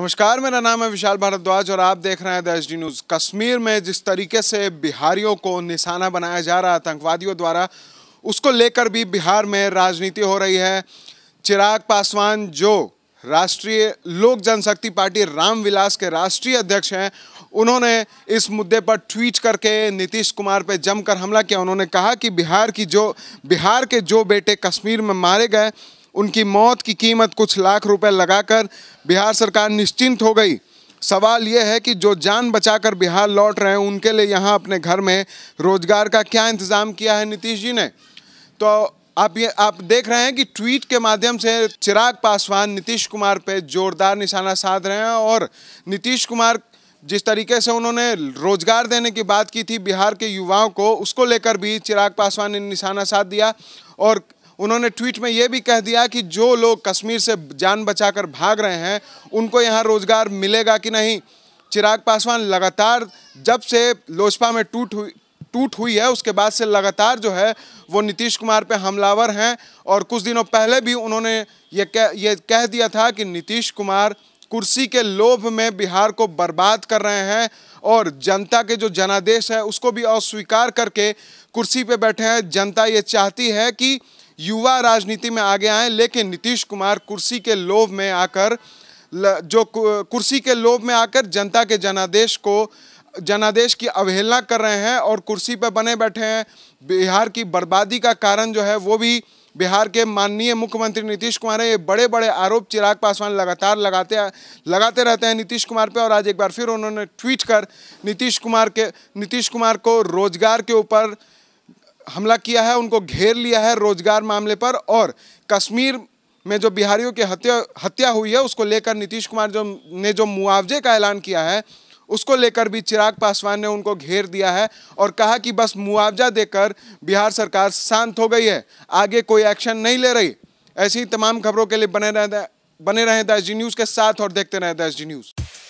नमस्कार मेरा नाम है विशाल भारद्वाज और आप देख रहे हैं the H D news Kashmir में जिस तरीके से बिहारियों को निशाना बनाया जा रहा आतंकवादियों द्वारा उसको लेकर भी बिहार में राजनीति हो रही है चिराग पासवान जो राष्ट्रीय लोक जनशक्ति पार्टी रामविलास के राष्ट्रीय अध्यक्ष हैं उन्होंने इस मुद्दे पर ट्वीट करके नीतीश कुमार पर जमकर हमला किया उन्होंने कहा कि बिहार की जो बिहार के जो बेटे कश्मीर में मारे गए उनकी मौत की कीमत कुछ लाख रुपए लगाकर बिहार सरकार निश्चिंत हो गई सवाल यह है कि जो जान बचाकर बिहार लौट रहे हैं उनके लिए यहाँ अपने घर में रोजगार का क्या इंतज़ाम किया है नीतीश जी ने तो आप ये आप देख रहे हैं कि ट्वीट के माध्यम से चिराग पासवान नीतीश कुमार पर जोरदार निशाना साध रहे हैं और नीतीश कुमार जिस तरीके से उन्होंने रोजगार देने की बात की थी बिहार के युवाओं को उसको लेकर भी चिराग पासवान ने निशाना साध दिया और उन्होंने ट्वीट में ये भी कह दिया कि जो लोग कश्मीर से जान बचाकर भाग रहे हैं उनको यहाँ रोज़गार मिलेगा कि नहीं चिराग पासवान लगातार जब से लोजपा में टूट हुई टूट हुई है उसके बाद से लगातार जो है वो नीतीश कुमार पे हमलावर हैं और कुछ दिनों पहले भी उन्होंने ये कह ये कह दिया था कि नीतीश कुमार कुर्सी के लोभ में बिहार को बर्बाद कर रहे हैं और जनता के जो जनादेश है उसको भी अस्वीकार करके कुर्सी पे बैठे हैं जनता ये चाहती है कि युवा राजनीति में आगे आए लेकिन नीतीश कुमार कुर्सी के लोभ में आकर जो कुर्सी के लोभ में आकर जनता के जनादेश को जनादेश की अवहेलना कर रहे हैं और कुर्सी पर बने बैठे हैं बिहार की बर्बादी का कारण जो है वो भी बिहार के माननीय मुख्यमंत्री नीतीश कुमार हैं ये बड़े बड़े आरोप चिराग पासवान लगातार लगाते लगाते रहते हैं नीतीश कुमार पे और आज एक बार फिर उन्होंने ट्वीट कर नीतीश कुमार के नीतीश कुमार को रोजगार के ऊपर हमला किया है उनको घेर लिया है रोजगार मामले पर और कश्मीर में जो बिहारियों की हत्या हत्या हुई है उसको लेकर नीतीश कुमार जो ने जो मुआवजे का ऐलान किया है उसको लेकर भी चिराग पासवान ने उनको घेर दिया है और कहा कि बस मुआवजा देकर बिहार सरकार शांत हो गई है आगे कोई एक्शन नहीं ले रही ऐसी तमाम खबरों के लिए बने रहें बने रहें दैश जी न्यूज़ के साथ और देखते रहें दैश जी न्यूज़